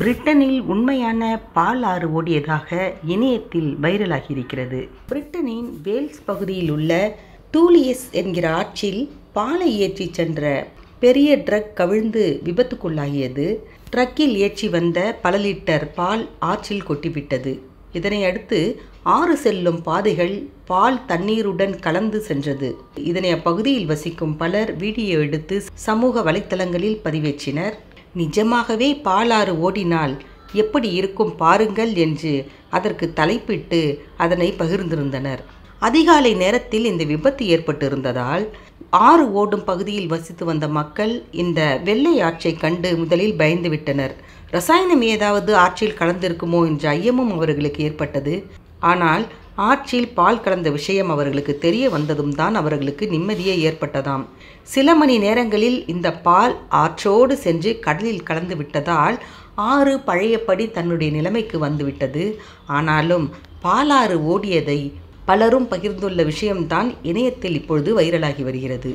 பிரிட்டனில் உண்மையான பால் ஆறு ஓடியதாக இணையத்தில் வைரலாகி இருக்கிறது பிரிட்டனின் வேல்ஸ் பகுதியில் உள்ள டூலியஸ் என்கிற ஆற்றில் பாலை ஏற்றி சென்ற பெரிய ட்ரக் கவிழ்ந்து விபத்துக்குள்ளாகியது ட்ரக்கில் ஏற்றி வந்த பல லிட்டர் பால் ஆற்றில் கொட்டிவிட்டது இதனை அடுத்து ஆறு செல்லும் பாதைகள் பால் தண்ணீருடன் கலந்து சென்றது இதனை அப்பகுதியில் வசிக்கும் பலர் வீடியோ எடுத்து சமூக வலைத்தளங்களில் பதிவேற்றினர் நிஜமாகவே பாலாறு ஓடினால் எப்படி இருக்கும் பாருங்கள் என்று அதற்கு தலைப்பிட்டு அதனை பகிர்ந்திருந்தனர் அதிகாலை நேரத்தில் இந்த விபத்து ஏற்பட்டிருந்ததால் ஆறு ஓடும் பகுதியில் வசித்து வந்த மக்கள் இந்த வெள்ளை ஆற்றை கண்டு முதலில் பயந்துவிட்டனர் ரசாயனம் ஏதாவது ஆற்றில் கலந்திருக்குமோ என்ற ஐயமும் அவர்களுக்கு ஏற்பட்டது ஆனால் ஆற்றில் பால் கலந்த விஷயம் அவர்களுக்கு தெரிய வந்ததும் தான் அவர்களுக்கு நிம்மதியே ஏற்பட்டதாம் சில மணி நேரங்களில் இந்த பால் ஆற்றோடு சென்று கடலில் கலந்து விட்டதால் ஆறு பழையபடி தன்னுடைய நிலைமைக்கு வந்துவிட்டது ஆனாலும் பாலாறு ஓடியதை பலரும் பகிர்ந்துள்ள விஷயம்தான் இணையத்தில் இப்பொழுது வைரலாகி வருகிறது